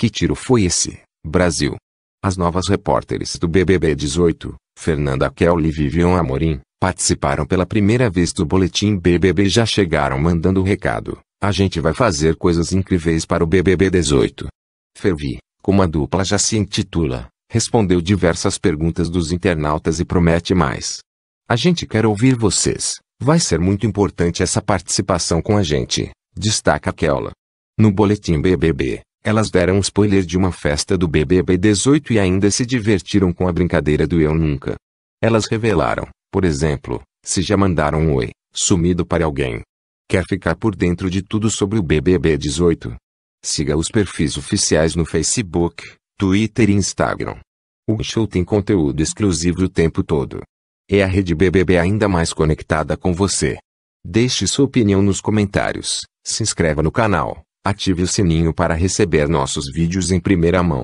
Que tiro foi esse, Brasil? As novas repórteres do BBB 18, Fernanda Kell e Vivian Amorim, participaram pela primeira vez do boletim BBB e já chegaram mandando o recado. A gente vai fazer coisas incríveis para o BBB 18. Fervi, como a dupla já se intitula, respondeu diversas perguntas dos internautas e promete mais. A gente quer ouvir vocês. Vai ser muito importante essa participação com a gente, destaca Keola. No boletim BBB, elas deram spoiler de uma festa do BBB 18 e ainda se divertiram com a brincadeira do Eu Nunca. Elas revelaram, por exemplo, se já mandaram um oi, sumido para alguém. Quer ficar por dentro de tudo sobre o BBB 18? Siga os perfis oficiais no Facebook, Twitter e Instagram. O show tem conteúdo exclusivo o tempo todo. É a rede BBB ainda mais conectada com você. Deixe sua opinião nos comentários, se inscreva no canal Ative o sininho para receber nossos vídeos em primeira mão.